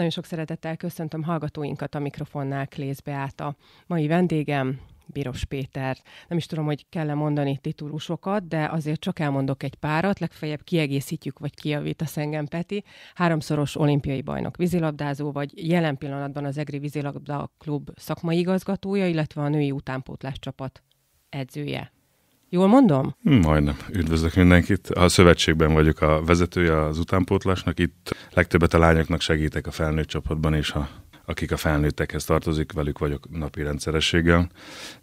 Nagyon sok szeretettel köszöntöm hallgatóinkat a mikrofonnál Klész Beáta. Mai vendégem Biros Péter. Nem is tudom, hogy kell-e mondani titulusokat, de azért csak elmondok egy párat, legfeljebb kiegészítjük, vagy kijavítasz engem, Peti. Háromszoros olimpiai bajnok vízilabdázó, vagy jelen pillanatban az EGRI Vízilabda Klub szakmai igazgatója, illetve a női utánpótlás csapat edzője. Jól mondom? Majdnem. Üdvözlök mindenkit. A szövetségben vagyok a vezetője az utánpótlásnak. Itt legtöbbet a lányoknak segítek a felnőtt csapatban, és a, akik a felnőttekhez tartozik, velük vagyok napi rendszerességgel.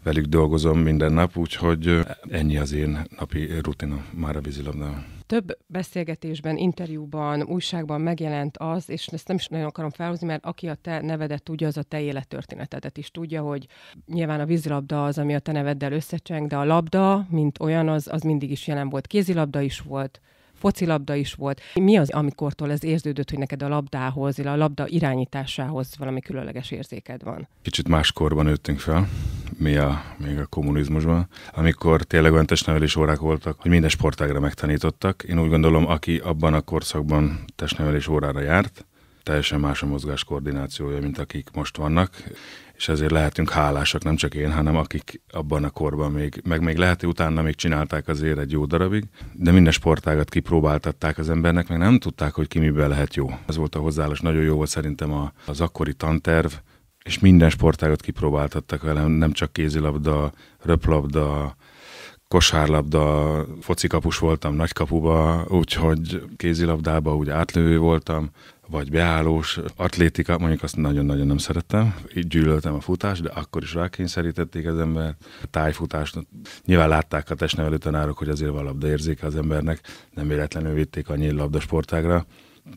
Velük dolgozom minden nap, úgyhogy ennyi az én napi rutinom már a vízilabdában több beszélgetésben, interjúban, újságban megjelent az, és ezt nem is nagyon akarom felhozni, mert aki a te nevedet tudja, az a te élettörténetedet is tudja, hogy nyilván a vízilabda az, ami a te neveddel összecseng, de a labda, mint olyan, az, az mindig is jelen volt. Kézilabda is volt, focilabda is volt. Mi az, amikortól ez érződött, hogy neked a labdához, a labda irányításához valami különleges érzéked van? Kicsit más korban nőttünk fel, mi a, még a kommunizmusban, amikor tényleg olyan testnevelés órák voltak, hogy minden sportágra megtanítottak. Én úgy gondolom, aki abban a korszakban testnevelés órára járt, teljesen más a mozgás koordinációja, mint akik most vannak és ezért lehetünk hálásak, nem csak én, hanem akik abban a korban még, meg még lehet, hogy utána még csinálták azért egy jó darabig, de minden sportágat kipróbáltatták az embernek, meg nem tudták, hogy ki miben lehet jó. Ez volt a hozzáállás, nagyon jó volt szerintem a, az akkori tanterv, és minden sportágat kipróbáltattak velem, nem csak kézilabda, röplabda, kosárlabda, focikapus voltam nagykapuba, úgyhogy kézilabdába úgy átlövő voltam, vagy beállós, atlétika, mondjuk azt nagyon-nagyon nem szerettem, így gyűlöltem a futást, de akkor is rákényszerítették az ember. Tájfutást, nyilván látták a testnevelő tanárok, hogy azért van érzéke az embernek, nem véletlenül vitték annyi labdasportágra,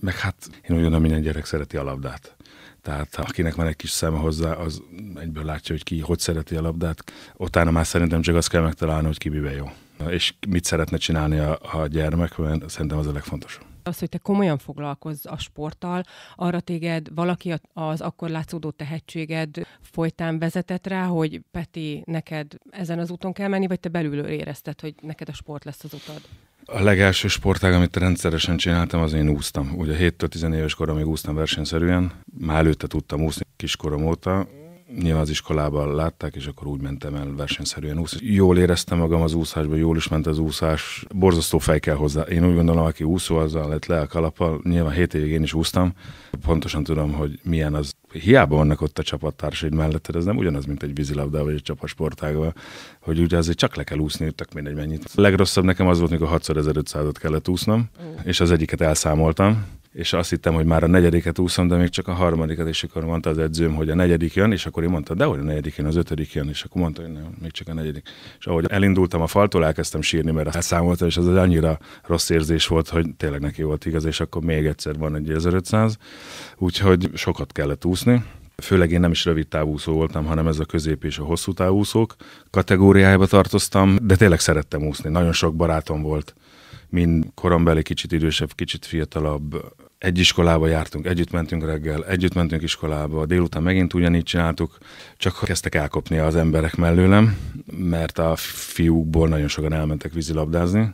meg hát én úgy gondolom, minden gyerek szereti a labdát. Tehát akinek van egy kis szeme hozzá, az egyből látja, hogy ki hogy szereti a labdát. Utána már szerintem csak azt kell megtalálni, hogy ki miben jó. És mit szeretne csinálni a, a gyermek, mert szerintem az a legfontosabb. Az, hogy te komolyan foglalkozz a sporttal, arra téged valaki az akkor látszódó tehetséged folytán vezetett rá, hogy Peti, neked ezen az úton kell menni, vagy te belülről érezted, hogy neked a sport lesz az utad? A legelső sportág, amit rendszeresen csináltam, az én úsztam. Ugye 7 10 éves koromig úsztam versenyszerűen, már előtte tudtam úszni kiskorom óta, nyilván az iskolában látták, és akkor úgy mentem el versenyszerűen úszni. Jól éreztem magam az úszásban, jól is ment az úszás, borzasztó fej kell hozzá. Én úgy gondolom, aki úszó, azzal lett le a kalapal. Nyilván hét évig én is úsztam, pontosan tudom, hogy milyen az. Hiába vannak ott a csapattársaid mellett, ez nem ugyanaz, mint egy vízilabdával vagy egy csapatsportágban, hogy ugye azért csak le kell úszni, tök mindegy mennyit. A legrosszabb nekem az volt, mikor 6500-at kellett úsznom, mm. és az egyiket elszámoltam, és azt hittem, hogy már a negyediket úszom, de még csak a harmadikat, és akkor mondta az edzőm, hogy a negyedik jön, és akkor én mondtam, de hogy a negyedik jön, az ötödik jön, és akkor mondta, hogy nem, még csak a negyedik. És ahogy elindultam a faltól, elkezdtem sírni, mert elszámoltam, és az az annyira rossz érzés volt, hogy tényleg neki volt igaz, és akkor még egyszer van egy 1500, úgyhogy sokat kellett úszni főleg én nem is rövid távúszó voltam, hanem ez a közép és a hosszú távúszók kategóriájába tartoztam, de tényleg szerettem úszni. Nagyon sok barátom volt, mind korombeli, kicsit idősebb, kicsit fiatalabb, egy iskolába jártunk, együtt mentünk reggel, együtt mentünk iskolába, délután megint ugyanígy csináltuk, csak kezdtek elkopni az emberek mellőlem, mert a fiúkból nagyon sokan elmentek vízilabdázni,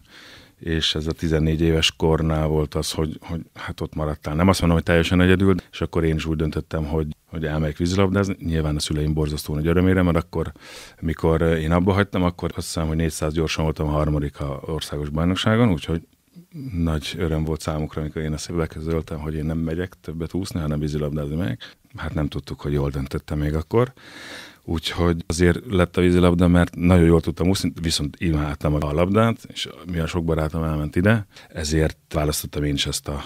és ez a 14 éves kornál volt az, hogy, hogy hát ott maradtál. Nem azt mondom, hogy teljesen egyedül, és akkor én is úgy döntöttem, hogy, hogy elmegyek vízilabdázni. Nyilván a szüleim borzasztó nagy örömére, mert akkor, mikor én abba hagytam, akkor azt hiszem, hogy 400 gyorsan voltam a harmadik a országos bajnokságon, úgyhogy nagy öröm volt számukra, amikor én ezt beközöltem, hogy én nem megyek többet úszni, hanem vízilabdázni meg. Hát nem tudtuk, hogy jól döntöttem még akkor. Úgyhogy azért lett a vízilabda, mert nagyon jól tudtam úszni, viszont imádtam a labdát, és mi a sok barátom elment ide, ezért választottam én is ezt a,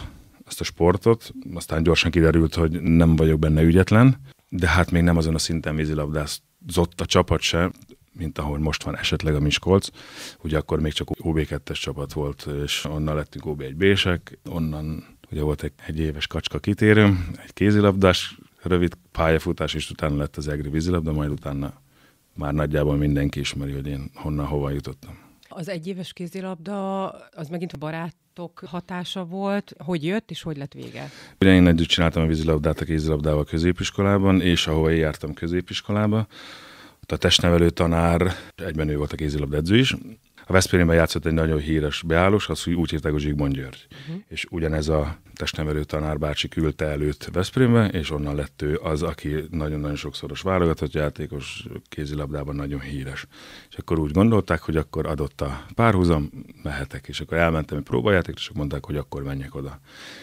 ezt a sportot. Aztán gyorsan kiderült, hogy nem vagyok benne ügyetlen, de hát még nem azon a szinten vízilabdázott a csapat sem mint ahol most van esetleg a Miskolc. Ugye akkor még csak OB2-es csapat volt, és onnan lettünk OB1-bések, onnan ugye volt egy, egy éves kacska kitérő, egy kézilabdás rövid pályafutás, és utána lett az EGRI vízilabda, majd utána már nagyjából mindenki ismeri, hogy én honnan hova jutottam. Az egyéves kézilabda, az megint a barátok hatása volt. Hogy jött és hogy lett vége? Ugye én együtt csináltam a vízilabdát a kézilabdával középiskolában, és ahova jártam középiskolába, a testnevelő tanár, egyben ő volt a kézilabda edző is, a Veszprémben játszott egy nagyon híres beállós, az úgy hívták, hogy Zsigmond György. Uh-huh. És ugyanez a testnevelő tanár bácsi küldte előtt Veszprémbe, és onnan lett ő az, aki nagyon-nagyon sokszoros válogatott játékos, kézilabdában nagyon híres. És akkor úgy gondolták, hogy akkor adott a párhuzam, mehetek. És akkor elmentem egy próbajátékra, és mondták, hogy akkor menjek oda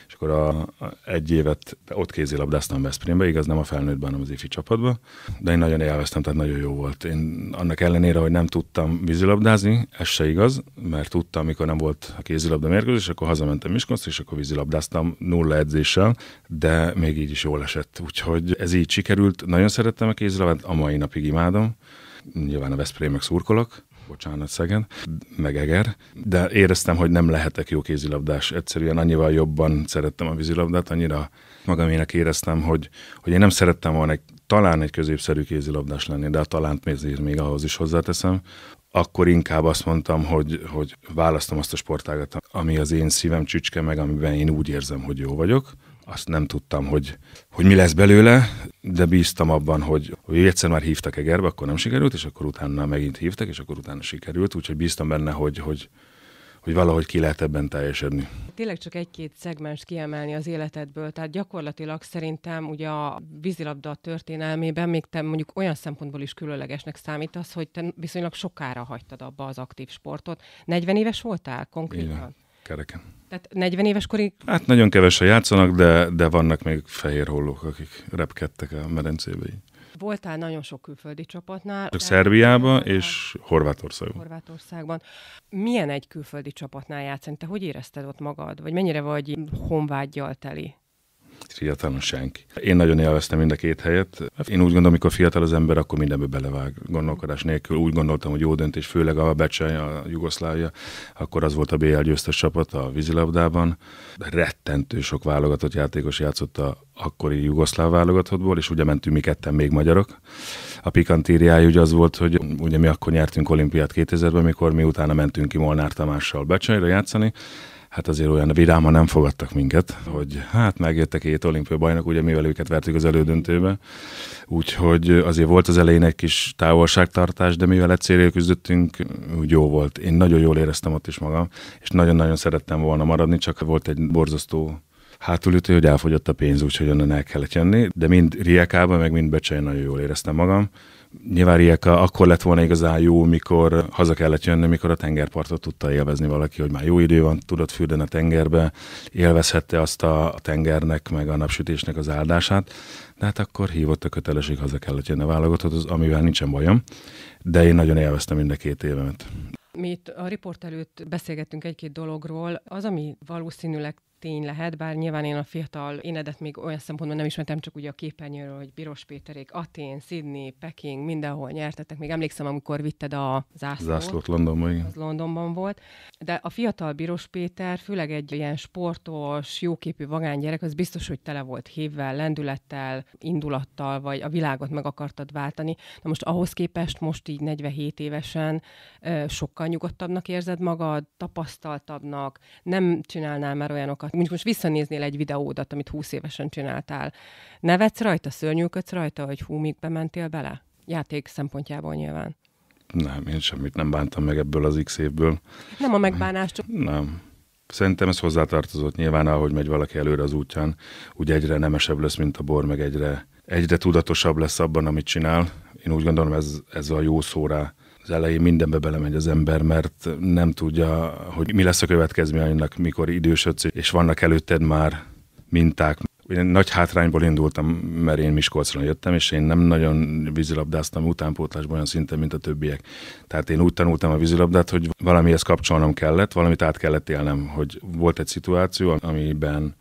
és akkor a, a egy évet ott kézilabdáztam Veszprémbe, igaz nem a felnőttben, hanem az ifi csapatban, de én nagyon élveztem, tehát nagyon jó volt. Én annak ellenére, hogy nem tudtam vízilabdázni, ez se igaz, mert tudtam, amikor nem volt a kézilabda mérkőzés, akkor hazamentem Miskonsz, és akkor vízilabdáztam nulla edzéssel, de még így is jól esett. Úgyhogy ez így sikerült, nagyon szerettem a kézilabdát, a mai napig imádom nyilván a Veszprémek szurkolok, bocsánat, Szegen, meg Eger, de éreztem, hogy nem lehetek jó kézilabdás. Egyszerűen annyival jobban szerettem a vízilabdát, annyira magamének éreztem, hogy, hogy én nem szerettem volna egy, talán egy középszerű kézilabdás lenni, de a talánt még, még ahhoz is hozzáteszem, akkor inkább azt mondtam, hogy, hogy választom azt a sportágat, ami az én szívem csücske, meg amiben én úgy érzem, hogy jó vagyok azt nem tudtam, hogy, hogy mi lesz belőle, de bíztam abban, hogy, hogy egyszer már hívtak Egerbe, akkor nem sikerült, és akkor utána megint hívtak, és akkor utána sikerült, úgyhogy bíztam benne, hogy, hogy, hogy valahogy ki lehet ebben teljesedni. Tényleg csak egy-két szegmens kiemelni az életedből, tehát gyakorlatilag szerintem ugye a vízilabda történelmében még te mondjuk olyan szempontból is különlegesnek számítasz, hogy te viszonylag sokára hagytad abba az aktív sportot. 40 éves voltál konkrétan? Igen kereken. Tehát 40 éves korig? Hát nagyon kevesen játszanak, de, de vannak még fehér hollók, akik repkedtek a medencébe. Voltál nagyon sok külföldi csapatnál. Csak Szerbiában és Horvátországban. Horvátországban. Milyen egy külföldi csapatnál játszani? Te hogy érezted ott magad? Vagy mennyire vagy honvágyjal teli? fiatalon senki. Én nagyon élveztem mind a két helyet. Hát én úgy gondolom, amikor fiatal az ember, akkor mindenbe belevág. Gondolkodás nélkül úgy gondoltam, hogy jó döntés, főleg a Becsaj, a Jugoszlávia, akkor az volt a BL győztes csapat a vízilabdában. Rettentő sok válogatott játékos játszott a akkori jugoszláv válogatottból, és ugye mentünk mi ketten még magyarok. A pikantériája ugye az volt, hogy ugye mi akkor nyertünk olimpiát 2000-ben, mikor mi utána mentünk ki Molnár Tamással Becsajra játszani, hát azért olyan vidáman nem fogadtak minket, hogy hát megjöttek két olimpiai bajnok, ugye mivel őket vertük az elődöntőbe, úgyhogy azért volt az elején egy kis távolságtartás, de mivel egyszerűen küzdöttünk, úgy jó volt. Én nagyon jól éreztem ott is magam, és nagyon-nagyon szerettem volna maradni, csak volt egy borzasztó hátulütő, hogy elfogyott a pénz, úgyhogy onnan el kellett jönni, de mind Riekában, meg mind Becsein nagyon jól éreztem magam, Nyilván Rieka akkor lett volna igazán jó, mikor haza kellett jönni, mikor a tengerpartot tudta élvezni valaki, hogy már jó idő van, tudott fürdeni a tengerbe, élvezhette azt a tengernek, meg a napsütésnek az áldását, de hát akkor hívott a kötelesség, haza kellett jönni a válogatott, amivel nincsen bajom, de én nagyon élveztem mind a két évemet. Mi itt a riport előtt beszélgettünk egy-két dologról. Az, ami valószínűleg tény lehet, bár nyilván én a fiatal énedet még olyan szempontból nem ismertem, csak ugye a képernyőről, hogy Piros Péterék, Atén, Sydney, Peking, mindenhol nyertetek Még emlékszem, amikor vitted a zászlót. Zászlót Londonban, igen. Az Londonban volt. De a fiatal Piros Péter, főleg egy ilyen sportos, jóképű vagány gyerek, az biztos, hogy tele volt hívvel, lendülettel, indulattal, vagy a világot meg akartad váltani. Na most ahhoz képest most így 47 évesen sokkal nyugodtabbnak érzed magad, tapasztaltabbnak, nem csinálnál már olyanokat, dolgokat. Mondjuk most visszanéznél egy videódat, amit 20 évesen csináltál. Nevetsz rajta, szörnyűködsz rajta, hogy hú, mit bementél bele? Játék szempontjából nyilván. Nem, én semmit nem bántam meg ebből az X évből. Nem a megbánást? Nem. Szerintem ez hozzátartozott nyilván, ahogy megy valaki előre az útján, úgy egyre nemesebb lesz, mint a bor, meg egyre, egyre tudatosabb lesz abban, amit csinál. Én úgy gondolom, ez, ez a jó szó rá az elején mindenbe belemegy az ember, mert nem tudja, hogy mi lesz a következmény annak, mikor idősödsz, és vannak előtted már minták. Én nagy hátrányból indultam, mert én Miskolcra jöttem, és én nem nagyon vízilabdáztam utánpótlásban olyan szinten, mint a többiek. Tehát én úgy tanultam a vízilabdát, hogy valamihez kapcsolnom kellett, valamit át kellett élnem, hogy volt egy szituáció, amiben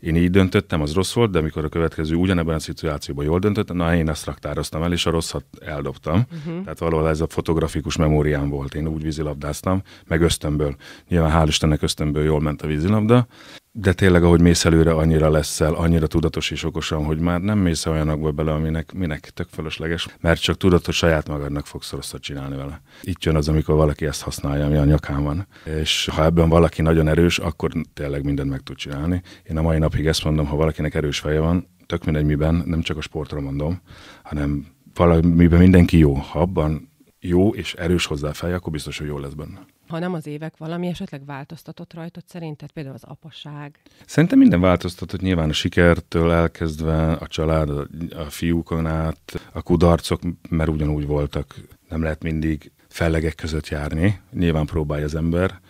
én így döntöttem, az rossz volt, de amikor a következő ugyanebben a szituációban jól döntöttem, na én ezt raktároztam el, és a rosszat eldobtam. Uh-huh. Tehát valahol ez a fotografikus memóriám volt. Én úgy vízilabdáztam, meg ösztönből. Nyilván hál' Istennek ösztönből jól ment a vízilabda, de tényleg, ahogy mész előre, annyira leszel, annyira tudatos és okosan, hogy már nem mész olyanokba bele, aminek minek tök fölösleges, mert csak tudatos saját magadnak fogsz rosszat csinálni vele. Itt jön az, amikor valaki ezt használja, ami a nyakán van. És ha ebben valaki nagyon erős, akkor tényleg mindent meg tud csinálni. Én a mai napig ezt mondom, ha valakinek erős feje van, tök mindegy miben, nem csak a sportra mondom, hanem valamiben mindenki jó. Ha abban jó és erős hozzá akkor biztos, hogy jó lesz benne. Ha nem az évek valami esetleg változtatott rajtad szerinted, például az apaság? Szerintem minden változtatott, nyilván a sikertől elkezdve, a család, a, a fiúkon át, a kudarcok, mert ugyanúgy voltak, nem lehet mindig fellegek között járni, nyilván próbálja az ember,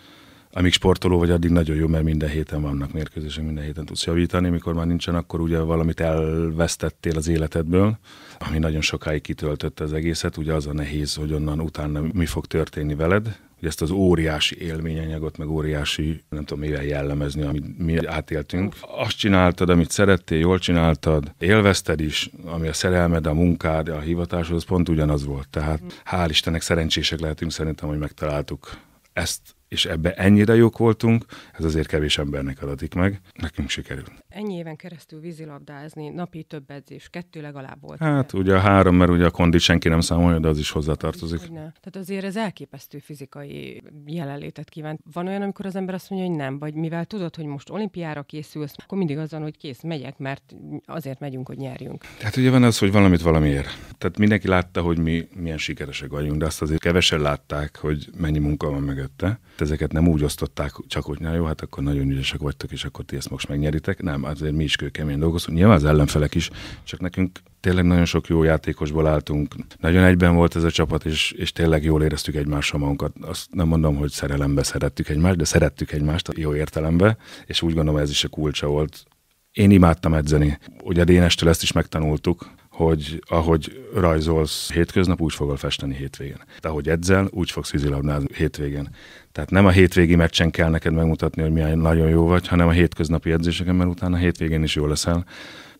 amíg sportoló vagy, addig nagyon jó, mert minden héten vannak mérkőzések, minden héten tudsz javítani, mikor már nincsen, akkor ugye valamit elvesztettél az életedből, ami nagyon sokáig kitöltött az egészet, ugye az a nehéz, hogy onnan utána mi fog történni veled, hogy ezt az óriási élményanyagot, meg óriási, nem tudom mivel jellemezni, amit mi átéltünk. Azt csináltad, amit szerettél, jól csináltad, élvezted is, ami a szerelmed, a munkád, a hivatásod, az pont ugyanaz volt. Tehát hál' Istennek szerencsések lehetünk szerintem, hogy megtaláltuk ezt és ebbe ennyire jók voltunk, ez azért kevés embernek adatik meg, nekünk sikerül. Ennyi éven keresztül vízilabdázni, napi több edzés, kettő legalább volt. Hát ugye a három, mert ugye a kondit senki nem számolja, de az is hozzátartozik. Hogyne. Tehát azért ez elképesztő fizikai jelenlétet kíván. Van olyan, amikor az ember azt mondja, hogy nem, vagy mivel tudod, hogy most olimpiára készülsz, akkor mindig azon, hogy kész, megyek, mert azért megyünk, hogy nyerjünk. Tehát ugye van az, hogy valamit valamiért. Tehát mindenki látta, hogy mi milyen sikeresek vagyunk, de azt azért kevesen látták, hogy mennyi munka van mögötte itt ezeket nem úgy osztották, csak hogy na jó, hát akkor nagyon ügyesek vagytok, és akkor ti ezt most megnyeritek. Nem, azért mi is kőkeményen dolgozunk. Nyilván az ellenfelek is, csak nekünk tényleg nagyon sok jó játékosból álltunk. Nagyon egyben volt ez a csapat, és, és tényleg jól éreztük egymással magunkat. Azt nem mondom, hogy szerelembe szerettük egymást, de szerettük egymást jó értelembe, és úgy gondolom ez is a kulcsa volt én imádtam edzeni. Ugye Dénestől ezt is megtanultuk, hogy ahogy rajzolsz hétköznap, úgy fogod festeni hétvégén. De ahogy edzel, úgy fogsz vízilabdázni hétvégén. Tehát nem a hétvégi meccsen kell neked megmutatni, hogy milyen nagyon jó vagy, hanem a hétköznapi edzéseken, mert utána a hétvégén is jó leszel.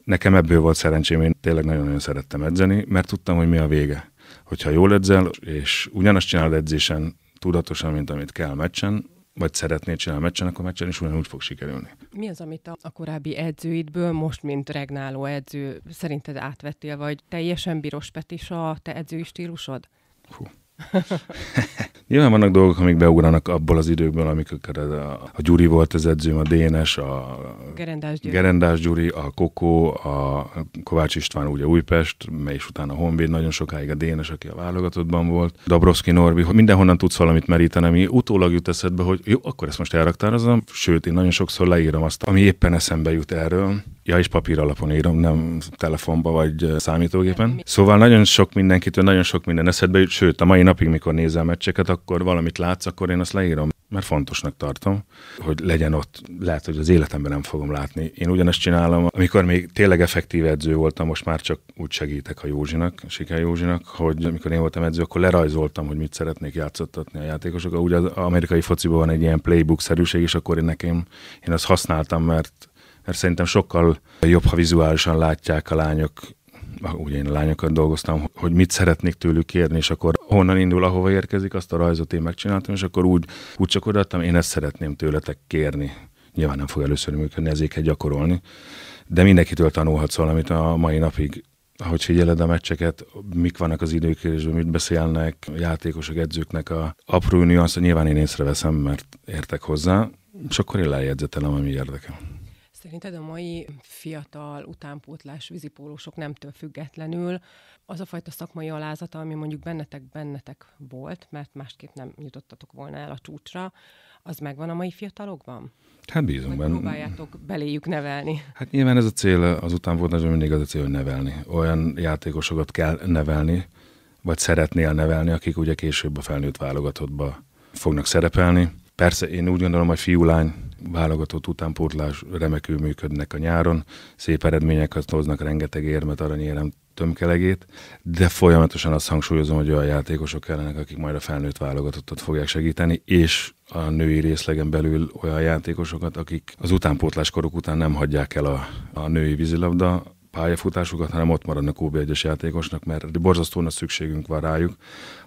Nekem ebből volt szerencsém, én tényleg nagyon-nagyon szerettem edzeni, mert tudtam, hogy mi a vége. Hogyha jól edzel, és ugyanazt csinálod edzésen, tudatosan, mint amit kell meccsen, vagy szeretnél csinálni a meccsen, akkor meccsen is ugyanúgy fog sikerülni. Mi az, amit a, korábbi edzőidből most, mint regnáló edző, szerinted átvettél, vagy teljesen bíros peti a te edzői stílusod? Hú, Nyilván vannak dolgok, amik beugranak abból az időkből, amikor a, a Gyuri volt az edzőm, a DNS, a Gerendás Gyuri, Gerendás Gyuri a Kokó, a Kovács István ugye Újpest, mely is utána Honvéd, nagyon sokáig a DNS, aki a válogatottban volt, Dabroszki Norbi, hogy mindenhonnan tudsz valamit meríteni, ami utólag jut eszedbe, hogy jó, akkor ezt most elraktározom, sőt, én nagyon sokszor leírom azt, ami éppen eszembe jut erről, Ja, és papír alapon írom, nem telefonba vagy számítógépen. Szóval nagyon sok mindenkitől nagyon sok minden eszedbe jut, sőt, a mai napig, mikor nézem meccseket, akkor valamit látsz, akkor én azt leírom mert fontosnak tartom, hogy legyen ott. Lehet, hogy az életemben nem fogom látni. Én ugyanezt csinálom, amikor még tényleg effektív edző voltam, most már csak úgy segítek a Józsinak, Siker Józsinak, hogy amikor én voltam edző, akkor lerajzoltam, hogy mit szeretnék játszottatni a játékosok. Ugye az amerikai fociban van egy ilyen playbook-szerűség, és akkor én nekem, én azt használtam, mert mert szerintem sokkal jobb, ha vizuálisan látják a lányok, úgy én lányokat dolgoztam, hogy mit szeretnék tőlük kérni, és akkor honnan indul, ahova érkezik, azt a rajzot én megcsináltam, és akkor úgy, úgy csak odaadtam, én ezt szeretném tőletek kérni. Nyilván nem fog először működni, kell gyakorolni, de mindenkitől tanulhatsz valamit a mai napig hogy figyeled a meccseket, mik vannak az időkérésben, mit beszélnek játékosok, edzőknek a apró nüansz, nyilván én észreveszem, mert értek hozzá, és akkor én lejegyzetelem, ami érdekel. Szerinted a mai fiatal utánpótlás vízipólósok nemtől függetlenül az a fajta szakmai alázata, ami mondjuk bennetek bennetek volt, mert másképp nem jutottatok volna el a csúcsra, az megvan a mai fiatalokban? Hát bízunk benne. Próbáljátok beléjük nevelni. Hát nyilván ez a cél az utánpótlásban mindig az a cél, hogy nevelni. Olyan játékosokat kell nevelni, vagy szeretnél nevelni, akik ugye később a felnőtt válogatottba fognak szerepelni. Persze én úgy gondolom, hogy fiú-lány válogatott utánpótlás remekül működnek a nyáron, szép eredményeket hoznak, rengeteg érmet, aranyérem, tömkelegét, de folyamatosan azt hangsúlyozom, hogy olyan játékosok kellenek, akik majd a felnőtt válogatottat fogják segíteni, és a női részlegen belül olyan játékosokat, akik az utánpótlás koruk után nem hagyják el a, a női vízilabda pályafutásukat, hanem ott maradnak OB 1 játékosnak, mert borzasztóan a szükségünk van rájuk,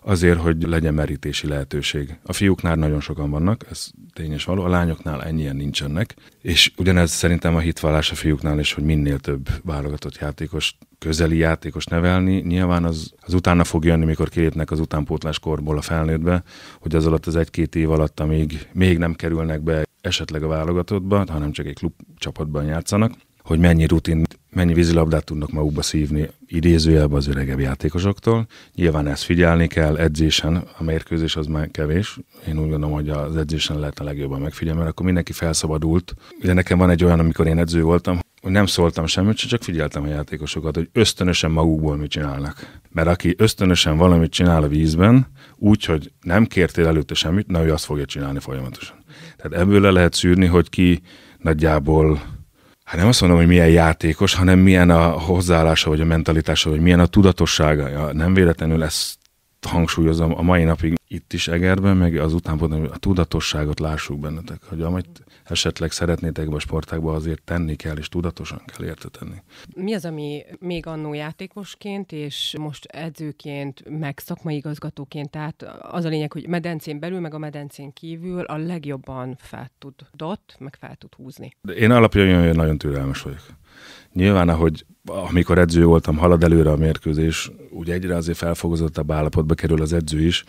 azért, hogy legyen merítési lehetőség. A fiúknál nagyon sokan vannak, ez tényes való, a lányoknál ennyien nincsenek, és ugyanez szerintem a hitvallás a fiúknál is, hogy minél több válogatott játékos közeli játékos nevelni, nyilván az, az utána fog jönni, mikor kilépnek az utánpótlás korból a felnőttbe, hogy az alatt az egy-két év alatt, amíg még nem kerülnek be esetleg a válogatottba, hanem csak egy klub csapatban játszanak, hogy mennyi rutin, mennyi vízilabdát tudnak magukba szívni idézőjelben az öregebb játékosoktól. Nyilván ezt figyelni kell edzésen, a mérkőzés az már kevés. Én úgy gondolom, hogy az edzésen lehet a legjobban megfigyelni, mert akkor mindenki felszabadult. Ugye nekem van egy olyan, amikor én edző voltam, hogy nem szóltam semmit, csak figyeltem a játékosokat, hogy ösztönösen magukból mit csinálnak. Mert aki ösztönösen valamit csinál a vízben, úgy, hogy nem kértél előtte semmit, na ő azt fogja csinálni folyamatosan. Tehát ebből le lehet szűrni, hogy ki nagyjából hát nem azt mondom, hogy milyen játékos, hanem milyen a hozzáállása, vagy a mentalitása, vagy milyen a tudatossága. Nem véletlenül ezt hangsúlyozom a mai napig itt is Egerben, meg az utánpontban, hogy a tudatosságot lássuk bennetek, hogy amit esetleg szeretnétek be a sportákba, azért tenni kell, és tudatosan kell értetenni. tenni. Mi az, ami még annó játékosként, és most edzőként, meg szakmai igazgatóként, tehát az a lényeg, hogy medencén belül, meg a medencén kívül a legjobban fel tudott, meg fel tud húzni? De én alapján nagyon türelmes vagyok. Nyilván, ahogy amikor edző voltam, halad előre a mérkőzés, úgy egyre azért felfogozottabb állapotba kerül az edző is,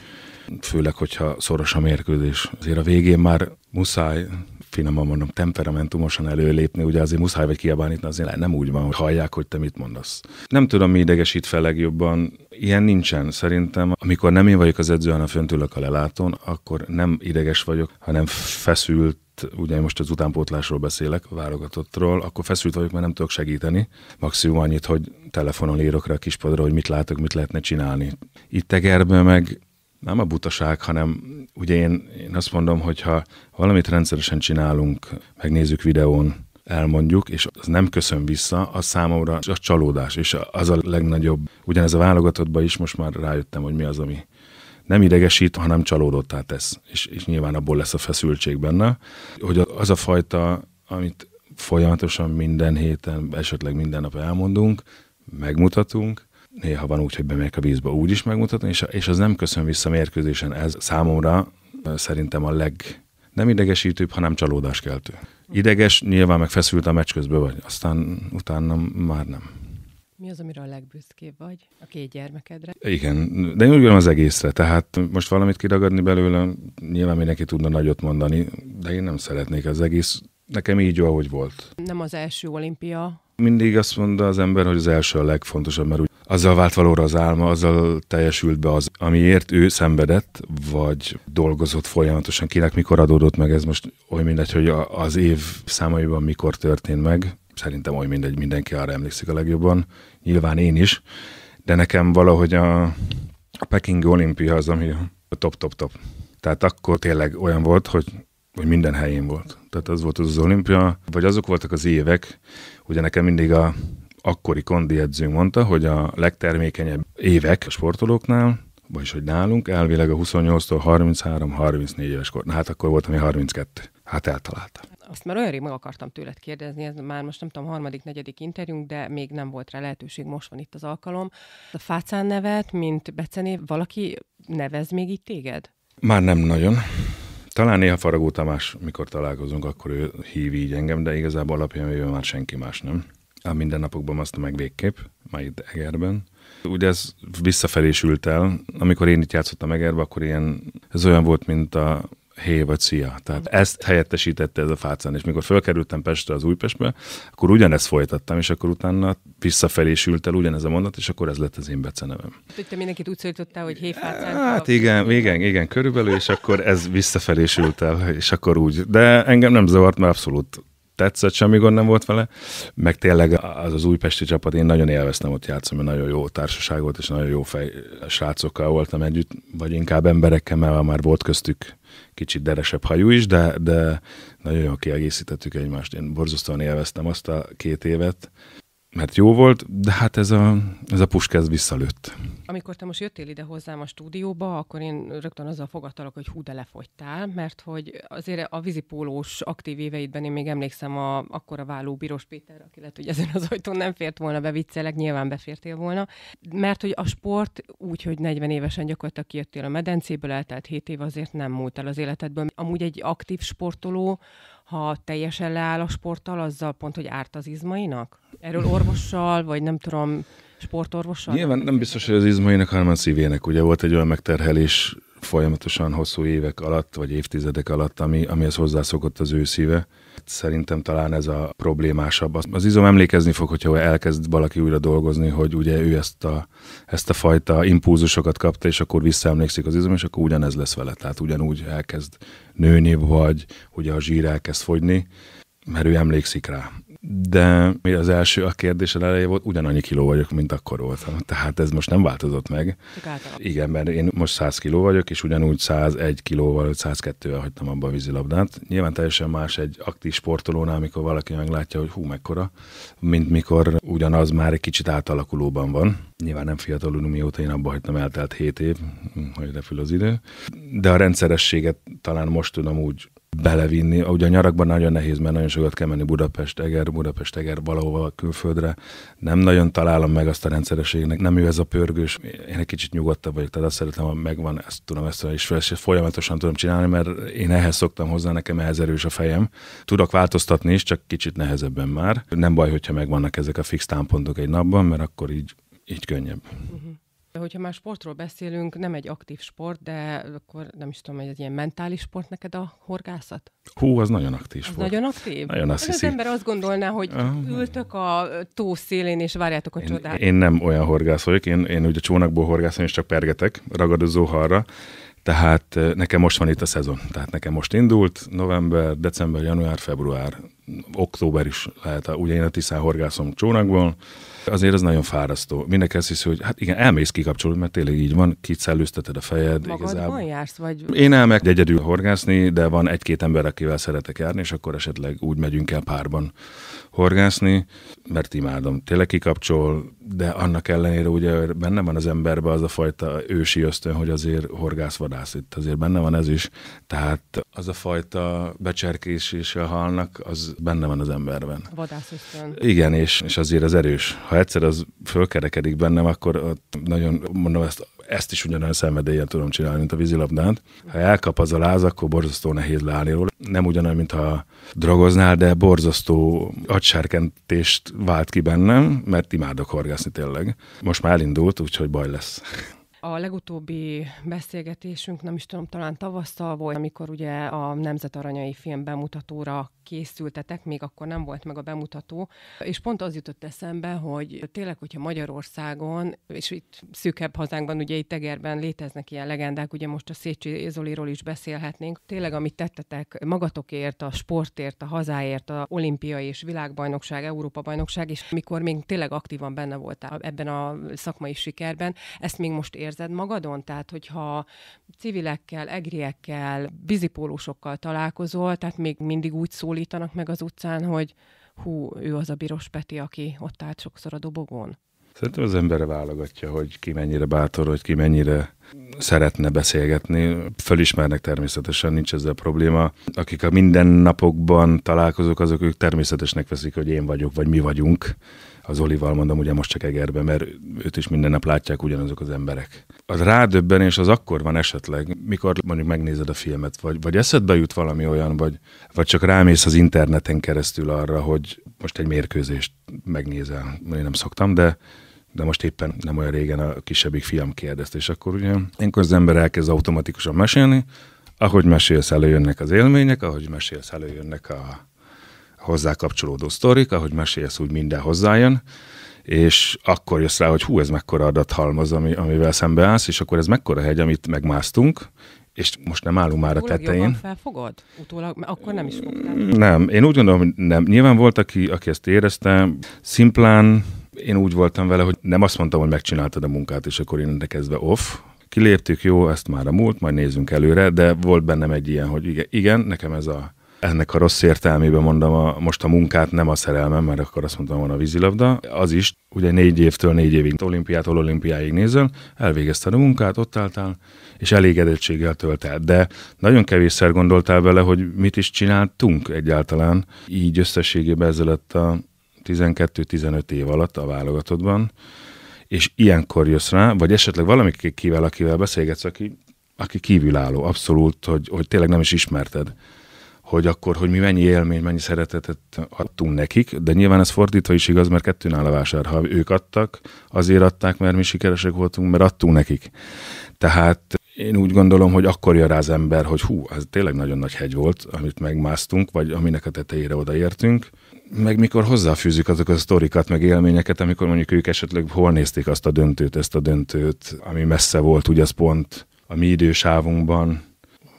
főleg, hogyha szoros a mérkőzés. Azért a végén már muszáj finoman mondom, temperamentumosan előlépni, ugye azért muszáj vagy kiabálni, azért nem úgy van, hogy hallják, hogy te mit mondasz. Nem tudom, mi idegesít fel legjobban, ilyen nincsen szerintem. Amikor nem én vagyok az edző, hanem fönt ülök a lelátón, akkor nem ideges vagyok, hanem feszült, ugye most az utánpótlásról beszélek, válogatottról, akkor feszült vagyok, mert nem tudok segíteni. Maximum annyit, hogy telefonon írok rá a kispadra, hogy mit látok, mit lehetne csinálni. Itt tegerben meg nem a butaság, hanem ugye én, én azt mondom, hogy ha valamit rendszeresen csinálunk, megnézzük videón, elmondjuk, és az nem köszön vissza, az számomra a csalódás, és az a legnagyobb. Ugyanez a válogatottban is most már rájöttem, hogy mi az, ami nem idegesít, hanem csalódottá tesz. És, és nyilván abból lesz a feszültség benne, hogy az a fajta, amit folyamatosan minden héten, esetleg minden nap elmondunk, megmutatunk, néha van úgy, hogy bemegyek a vízbe úgy is megmutatni, és, és az nem köszön vissza mérkőzésen. Ez számomra szerintem a leg nem idegesítőbb, hanem csalódáskeltő. Ideges, nyilván meg feszült a meccs közben vagy, aztán utána már nem. Mi az, amire a legbüszkébb vagy a két gyermekedre? Igen, de én úgy gondolom az egészre. Tehát most valamit kiragadni belőle, nyilván mindenki tudna nagyot mondani, de én nem szeretnék az egész. Nekem így jó, ahogy volt. Nem az első olimpia, mindig azt mondta az ember, hogy az első a legfontosabb, mert úgy azzal vált valóra az álma, azzal teljesült be az, amiért ő szenvedett, vagy dolgozott folyamatosan, kinek mikor adódott meg, ez most oly mindegy, hogy az év számaiban mikor történt meg, szerintem oly mindegy, mindenki arra emlékszik a legjobban, nyilván én is, de nekem valahogy a, a Peking olimpia az, ami a top-top-top. Tehát akkor tényleg olyan volt, hogy, hogy minden helyén volt. Tehát az volt az, az olimpia, vagy azok voltak az évek, Ugye nekem mindig a akkori kondi edzőnk mondta, hogy a legtermékenyebb évek a sportolóknál, vagyis hogy nálunk elvileg a 28-tól 33-34 éves kor. Na hát akkor voltam én 32. Hát eltalálta. Azt már olyan rég meg akartam tőled kérdezni, ez már most nem tudom, harmadik, negyedik interjúnk, de még nem volt rá lehetőség, most van itt az alkalom. A Fácán nevet, mint Becené, valaki nevez még itt téged? Már nem nagyon. Talán néha Faragó Tamás, mikor találkozunk, akkor ő hív így engem, de igazából alapján már senki más, nem? A mindennapokban azt meg végképp, majd itt Egerben. Ugye ez visszafelé ült el. Amikor én itt játszottam Egerbe, akkor ilyen, ez olyan volt, mint a hé vagy szia. Tehát ezt helyettesítette ez a fácán, és mikor fölkerültem Pestre az Újpestbe, akkor ugyanezt folytattam, és akkor utána visszafelé sült el ugyanez a mondat, és akkor ez lett az én becenevem. Hogy te mindenkit úgy szólítottál, hogy hé fácán? Hát igen, igen, igen, körülbelül, és akkor ez visszafelé sült el, és akkor úgy. De engem nem zavart, mert abszolút tetszett, semmi gond nem volt vele, meg tényleg az az újpesti csapat, én nagyon élveztem ott játszom, mert nagyon jó társaság volt, és nagyon jó fej srácokkal voltam együtt, vagy inkább emberekkel, mert már volt köztük kicsit deresebb hajú is, de, de nagyon jól kiegészítettük egymást. Én borzasztóan élveztem azt a két évet, mert jó volt, de hát ez a, ez a puskáz visszalőtt. Amikor te most jöttél ide hozzám a stúdióba, akkor én rögtön azzal fogadtalak, hogy hú, de lefogytál, mert hogy azért a vízipólós aktív éveidben én még emlékszem a, akkor a váló Bíros Péter, aki lett, hogy ezen az ajtón nem fért volna be, viccelek, nyilván befértél volna, mert hogy a sport úgy, hogy 40 évesen gyakorlatilag kijöttél a medencéből, eltelt 7 év azért nem múlt el az életedből. Amúgy egy aktív sportoló, ha teljesen leáll a sporttal, azzal pont, hogy árt az izmainak? Erről orvossal, vagy nem tudom, sportorvossal? Nyilván nem biztos, hogy az izmainak, hanem a szívének. Ugye volt egy olyan megterhelés folyamatosan hosszú évek alatt, vagy évtizedek alatt, ami, amihez hozzászokott az ő szíve Szerintem talán ez a problémásabb. Az izom emlékezni fog, hogyha elkezd valaki újra dolgozni, hogy ugye ő ezt a, ezt a fajta impulzusokat kapta, és akkor visszaemlékszik az izom, és akkor ugyanez lesz vele. Tehát ugyanúgy elkezd nőni, vagy ugye a zsír elkezd fogyni, mert ő emlékszik rá de mi az első a kérdés eleje volt, ugyanannyi kiló vagyok, mint akkor voltam. Tehát ez most nem változott meg. Igen, mert én most 100 kiló vagyok, és ugyanúgy 101 kilóval, 102-vel hagytam abba a vízilabdát. Nyilván teljesen más egy aktív sportolónál, amikor valaki meglátja, hogy hú, mekkora, mint mikor ugyanaz már egy kicsit átalakulóban van. Nyilván nem fiatalul, mióta én abba hagytam, eltelt 7 év, hogy repül az idő. De a rendszerességet talán most tudom úgy belevinni. Ugye a nyarakban nagyon nehéz, mert nagyon sokat kell menni Budapest, Eger, Budapest, Eger valahova külföldre. Nem nagyon találom meg azt a rendszerességnek, nem ő ez a pörgős. Én egy kicsit nyugodtabb vagyok, tehát azt szeretem, ha megvan, ezt tudom, ezt is fel, folyamatosan tudom csinálni, mert én ehhez szoktam hozzá, nekem ehhez erős a fejem. Tudok változtatni is, csak kicsit nehezebben már. Nem baj, hogyha megvannak ezek a fix támpontok egy napban, mert akkor így, így könnyebb. Uh-huh. Hogyha már sportról beszélünk, nem egy aktív sport, de akkor nem is tudom, hogy egy ilyen mentális sport neked a horgászat? Hú, az nagyon aktív az sport. Nagyon aktív? Nagyon azt hát az, az ember azt gondolná, hogy uh, ültök a tó szélén és várjátok a én, csodát. Én nem olyan horgász vagyok, én, én ugye csónakból horgászom, és csak pergetek, ragadozó halra. Tehát eh, nekem most van itt a szezon. Tehát nekem most indult november, december, január, február október is lehet, ugye én a Tiszá horgászom csónakból, azért az nagyon fárasztó. Mindenki azt hiszi, hogy hát igen, elmész kikapcsolódni, mert tényleg így van, kicellőzteted a fejed. Magadban igazából. jársz, vagy? Én elmegyek egyedül horgászni, de van egy-két ember, akivel szeretek járni, és akkor esetleg úgy megyünk el párban horgászni, mert imádom. Tényleg kikapcsol, de annak ellenére ugye benne van az emberben az a fajta ősi ösztön, hogy azért horgász vadász itt, azért benne van ez is. Tehát az a fajta becserkés és a halnak, az benne van az emberben. A Igen, és, és azért az erős. Ha egyszer az fölkerekedik bennem, akkor nagyon, mondom ezt, ezt is ugyanolyan szenvedélyen tudom csinálni, mint a vízilabdát. Ha elkap az a láz, akkor borzasztó nehéz leállni róla. Nem ugyanolyan, mintha drogoznál, de borzasztó agysárkentést vált ki bennem, mert imádok horgászni tényleg. Most már elindult, úgyhogy baj lesz. A legutóbbi beszélgetésünk, nem is tudom, talán tavasszal volt, amikor ugye a Nemzet Aranyai film bemutatóra készültetek, még akkor nem volt meg a bemutató, és pont az jutott eszembe, hogy tényleg, hogyha Magyarországon, és itt szűkebb hazánkban, ugye itt Tegerben léteznek ilyen legendák, ugye most a Szécsi Zoliról is beszélhetnénk, tényleg, amit tettetek magatokért, a sportért, a hazáért, a olimpiai és világbajnokság, Európa-bajnokság, és mikor még tényleg aktívan benne voltál ebben a szakmai sikerben, ezt még most érzed magadon? Tehát, hogyha civilekkel, egriekkel, bizipólósokkal találkozol, tehát még mindig úgy szól szólítanak meg az utcán, hogy hú, ő az a Biros Peti, aki ott állt sokszor a dobogón? Szerintem az ember válogatja, hogy ki mennyire bátor, hogy ki mennyire szeretne beszélgetni. Fölismernek természetesen, nincs ezzel probléma. Akik a mindennapokban találkozók, azok ők természetesnek veszik, hogy én vagyok, vagy mi vagyunk az Olival, mondom, ugye most csak Egerbe, mert őt is minden nap látják ugyanazok az emberek. Az rádöbbenés az akkor van esetleg, mikor mondjuk megnézed a filmet, vagy, vagy eszedbe jut valami olyan, vagy, vagy csak rámész az interneten keresztül arra, hogy most egy mérkőzést megnézel. Én nem szoktam, de de most éppen nem olyan régen a kisebbik fiam kérdezte, és akkor ugye énkor az ember elkezd automatikusan mesélni, ahogy mesélsz, előjönnek az élmények, ahogy mesélsz, előjönnek a hozzá kapcsolódó sztorik, ahogy mesélsz, úgy minden hozzájön, és akkor jössz rá, hogy hú, ez mekkora adathalmaz, ami, amivel szembeállsz, és akkor ez mekkora hegy, amit megmásztunk, és most nem állunk már a tetején. Jobban felfogod? Utólag, mert akkor nem is fogtál. Nem, én úgy gondolom, hogy nem. Nyilván volt, aki, aki ezt érezte, szimplán én úgy voltam vele, hogy nem azt mondtam, hogy megcsináltad a munkát, és akkor én kezdve off, kiléptük, jó, ezt már a múlt, majd nézzünk előre, de volt bennem egy ilyen, hogy igen, igen nekem ez a ennek a rossz értelmében mondom, a, most a munkát nem a szerelmem, mert akkor azt mondtam volna a vízilabda, az is, ugye négy évtől négy évig, olimpiától olimpiáig nézel, elvégezted a munkát, ott álltál, és elégedettséggel tölt el. De nagyon kevésszer gondoltál vele, hogy mit is csináltunk egyáltalán. Így összességében ezzel lett a 12-15 év alatt a válogatottban, és ilyenkor jössz rá, vagy esetleg valamikivel, akivel beszélgetsz, aki, aki kívülálló, abszolút, hogy, hogy tényleg nem is ismerted hogy akkor, hogy mi mennyi élmény, mennyi szeretetet adtunk nekik, de nyilván ez fordítva is igaz, mert kettőn áll a vásár. Ha ők adtak, azért adták, mert mi sikeresek voltunk, mert adtunk nekik. Tehát én úgy gondolom, hogy akkor jön rá az ember, hogy hú, ez tényleg nagyon nagy hegy volt, amit megmásztunk, vagy aminek a tetejére odaértünk, meg mikor hozzáfűzik azok a sztorikat, meg élményeket, amikor mondjuk ők esetleg hol nézték azt a döntőt, ezt a döntőt, ami messze volt, ugye az pont a mi idősávunkban,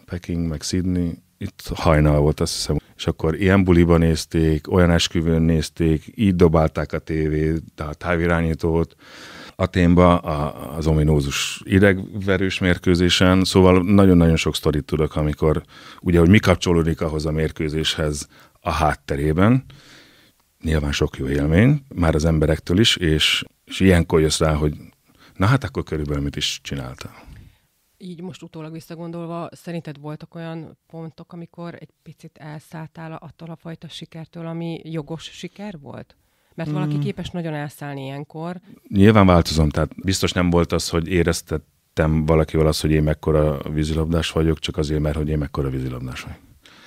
Peking, meg Sydney, itt hajnal volt, azt hiszem. És akkor ilyen buliban nézték, olyan esküvőn nézték, így dobálták a tévét, a távirányítót, a témba az ominózus idegverős mérkőzésen, szóval nagyon-nagyon sok sztorit tudok, amikor ugye, hogy mi kapcsolódik ahhoz a mérkőzéshez a hátterében, nyilván sok jó élmény, már az emberektől is, és, és ilyenkor jössz rá, hogy na hát akkor körülbelül mit is csináltál így most utólag visszagondolva, szerinted voltak olyan pontok, amikor egy picit elszálltál attól a fajta sikertől, ami jogos siker volt? Mert hmm. valaki hmm. képes nagyon elszállni ilyenkor. Nyilván változom, tehát biztos nem volt az, hogy éreztettem valakivel azt, hogy én mekkora vízilabdás vagyok, csak azért, mert hogy én mekkora vízilabdás vagyok.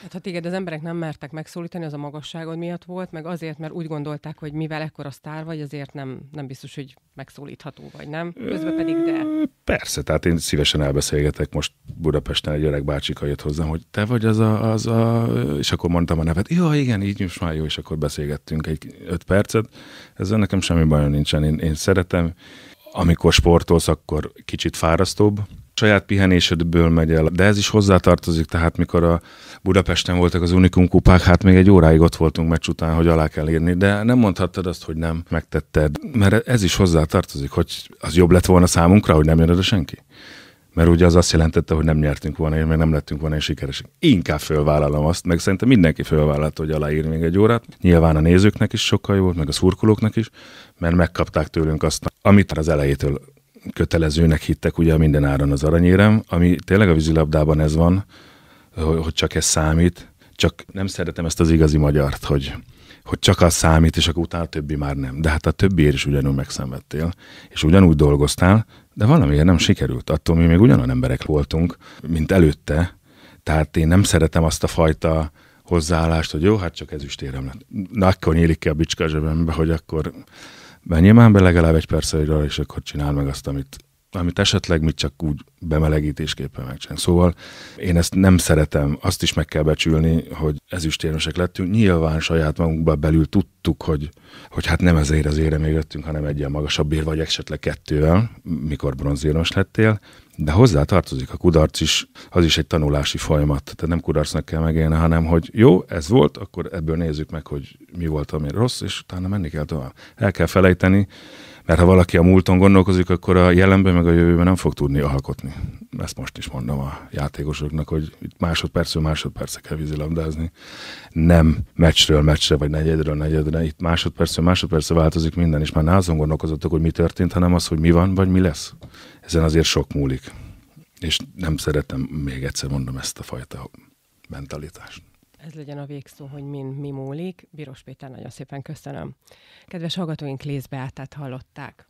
Hát ha téged az emberek nem mertek megszólítani, az a magasságod miatt volt, meg azért, mert úgy gondolták, hogy mivel ekkora sztár vagy, azért nem, nem biztos, hogy megszólítható vagy, nem? Közben pedig de. Persze, tehát én szívesen elbeszélgetek most Budapesten egy öreg bácsika jött hozzám, hogy te vagy az a, az a... és akkor mondtam a nevet, jó, igen, így most már jó, és akkor beszélgettünk egy öt percet, ezzel nekem semmi bajom nincsen, én, én szeretem, amikor sportolsz, akkor kicsit fárasztóbb, saját pihenésedből megy el. De ez is hozzátartozik, tehát mikor a Budapesten voltak az Unikum kupák, hát még egy óráig ott voltunk meccs után, hogy alá kell írni, de nem mondhattad azt, hogy nem megtetted, mert ez is hozzátartozik, hogy az jobb lett volna számunkra, hogy nem jön oda senki. Mert ugye az azt jelentette, hogy nem nyertünk volna, mert nem lettünk volna sikeresek. Inkább fölvállalom azt, meg szerintem mindenki fölvállalta, hogy aláír még egy órát. Nyilván a nézőknek is sokkal jó volt, meg a szurkolóknak is, mert megkapták tőlünk azt, amit az elejétől kötelezőnek hittek ugye minden áron az aranyérem, ami tényleg a vízilabdában ez van, hogy csak ez számít, csak nem szeretem ezt az igazi magyart, hogy, hogy csak az számít, és akkor utána a többi már nem. De hát a többiért is ugyanúgy megszenvedtél, és ugyanúgy dolgoztál, de valamiért nem sikerült. Attól mi még ugyanolyan emberek voltunk, mint előtte. Tehát én nem szeretem azt a fajta hozzáállást, hogy jó, hát csak ezüstérem lett. Na, akkor nyílik ki a bicska zsebembe, hogy akkor Menjél már be legalább egy perc és akkor csinál meg azt, amit amit esetleg mi csak úgy bemelegítésképpen megcsinálunk. Szóval én ezt nem szeretem, azt is meg kell becsülni, hogy ezüstérmesek lettünk. Nyilván saját magunkban belül tudtuk, hogy, hogy hát nem ezért az még jöttünk, hanem egy ilyen magasabb ér, vagy esetleg kettővel, mikor bronzérmes lettél, de hozzá tartozik a kudarc is, az is egy tanulási folyamat, tehát nem kudarcnak kell megélni, hanem hogy jó, ez volt, akkor ebből nézzük meg, hogy mi volt, ami rossz, és utána menni kell tovább. El kell felejteni, mert ha valaki a múlton gondolkozik, akkor a jelenben meg a jövőben nem fog tudni alkotni. Ezt most is mondom a játékosoknak, hogy itt másodpercről másodperce kell vízilabdázni. Nem meccsről meccsre, vagy negyedről negyedre. Itt másodpercről másodperce változik minden, és már ne azon gondolkozottak, hogy mi történt, hanem az, hogy mi van, vagy mi lesz. Ezen azért sok múlik. És nem szeretem, még egyszer mondom, ezt a fajta mentalitást ez legyen a végszó, hogy min mi múlik. Bíros Péter, nagyon szépen köszönöm. Kedves hallgatóink, Lész hallották.